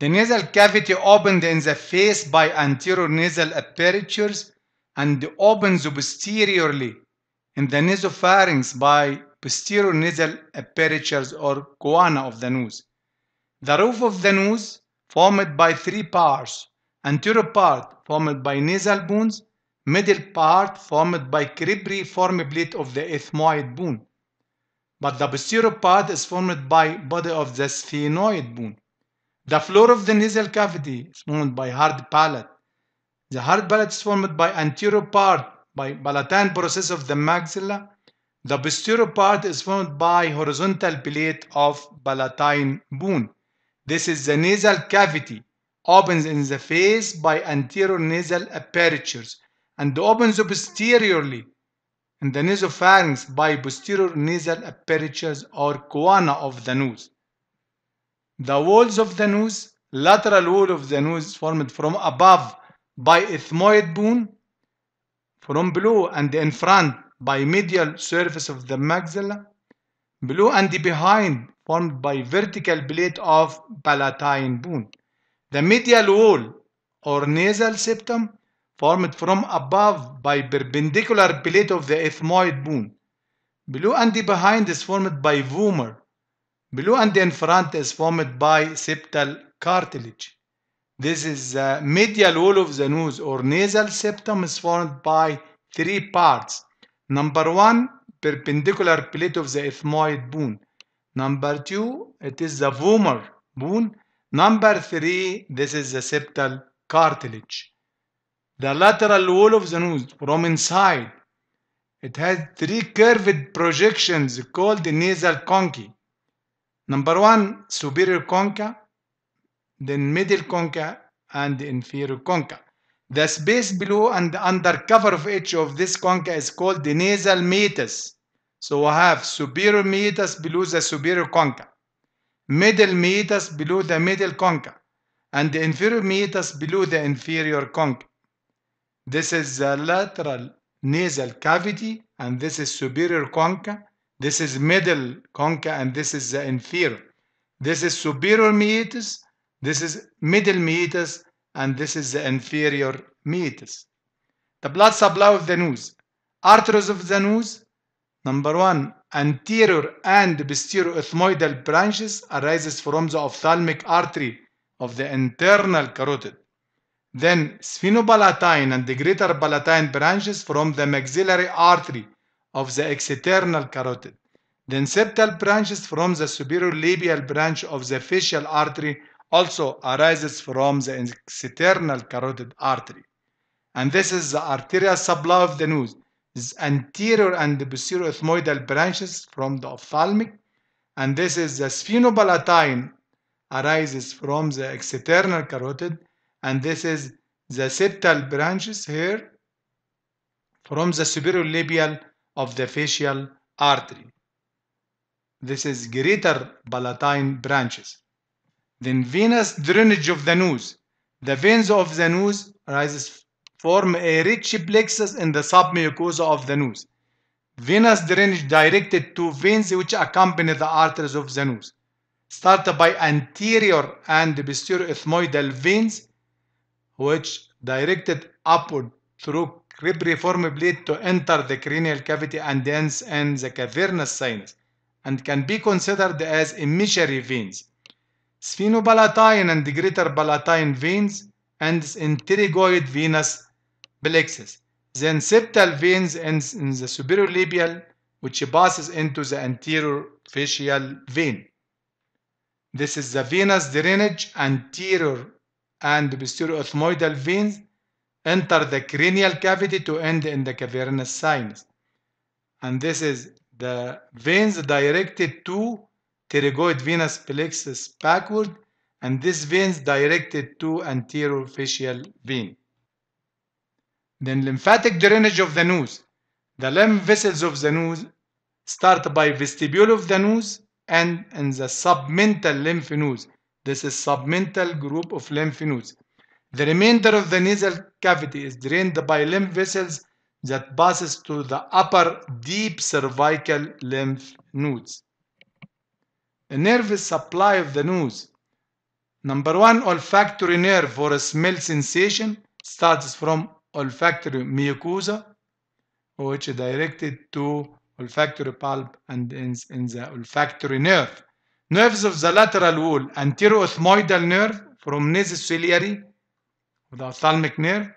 The nasal cavity opened in the face by anterior nasal apertures and opens posteriorly in the nasopharynx by posterior nasal apertures or coana of the nose. The roof of the nose formed by three parts, anterior part formed by nasal bones, middle part formed by cribriform plate of the ethmoid bone, but the posterior part is formed by body of the sphenoid bone. The floor of the nasal cavity is formed by hard palate. The hard palate is formed by anterior part by palatine process of the maxilla. The posterior part is formed by horizontal plate of palatine bone. This is the nasal cavity. Opens in the face by anterior nasal apertures and opens posteriorly in the nasopharynx by posterior nasal apertures or corona of the nose. The walls of the nose, lateral wall of the nose formed from above by ethmoid bone, from below and in front by medial surface of the maxilla, below and behind formed by vertical plate of palatine bone. The medial wall or nasal septum formed from above by perpendicular plate of the ethmoid bone. Below and behind is formed by vomer Below and in front is formed by septal cartilage. This is the uh, medial wall of the nose or nasal septum is formed by three parts. Number one, perpendicular plate of the ethmoid bone. Number two, it is the vomer bone. Number three, this is the septal cartilage. The lateral wall of the nose from inside. It has three curved projections called nasal conchae. Number one, superior concha, then middle concha, and inferior concha. The space below and under cover of each of this concha is called the nasal meatus. So we have superior meatus below the superior concha, middle meatus below the middle concha, and the inferior meatus below the inferior concha. This is the lateral nasal cavity, and this is superior concha, this is middle concha and this is the inferior. This is superior meatus, this is middle meatus, and this is the inferior meatus. The blood supply of the nose. Arteries of the nose, number one, anterior and posterior ethmoidal branches arises from the ophthalmic artery of the internal carotid. Then sphenopalatine and the greater palatine branches from the maxillary artery of the external carotid, then septal branches from the superior labial branch of the facial artery also arises from the external carotid artery. And this is the arteria the nose. is anterior and posterior ethmoidal branches from the ophthalmic. And this is the sphenopalatine arises from the external carotid. And this is the septal branches here from the superior labial of the facial artery. This is greater palatine branches. Then venous drainage of the nose. The veins of the nose rises form a rich plexus in the submucosa of the nose. Venous drainage directed to veins which accompany the arteries of the nose. Started by anterior and posterior ethmoidal veins which directed upward through rebriform bleed to enter the cranial cavity and hence in the cavernous sinus and can be considered as emissary veins. Sphenobalatine and greater palatine veins and enterogoid venous plexus. Then septal veins in, in the superior labial which passes into the anterior facial vein. This is the venous drainage, anterior and posterior ethmoidal veins enter the cranial cavity to end in the cavernous sinus. And this is the veins directed to pterygoid venous plexus backward and this veins directed to anterior facial vein. Then lymphatic drainage of the nose. The lymph vessels of the nose start by vestibule of the nose and in the submental lymph nodes. This is submental group of lymph nodes. The remainder of the nasal cavity is drained by lymph vessels that passes to the upper deep cervical lymph nodes. A nervous supply of the nose. Number one, olfactory nerve for a smell sensation starts from olfactory mucosa, which is directed to olfactory pulp and ends in the olfactory nerve. Nerves of the lateral wall, ethmoidal nerve from nasociliary the ophthalmic nerve,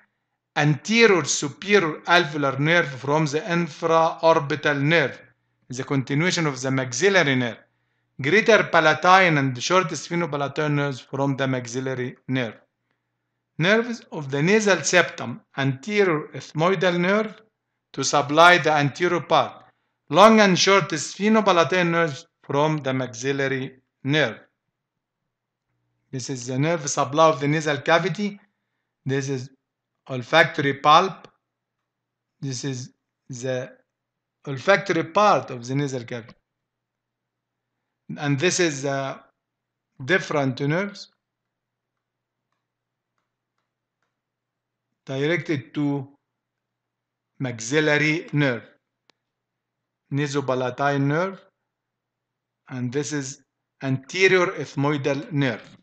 anterior superior alveolar nerve from the infraorbital nerve, the continuation of the maxillary nerve, greater palatine and short sphenopalatine nerves from the maxillary nerve. Nerves of the nasal septum, anterior ethmoidal nerve to supply the anterior part, long and short sphenopalatine nerves from the maxillary nerve. This is the nerve supply of the nasal cavity this is olfactory pulp. This is the olfactory part of the nasal cavity. And this is uh, different nerves directed to maxillary nerve, nasopalatine nerve, and this is anterior ethmoidal nerve.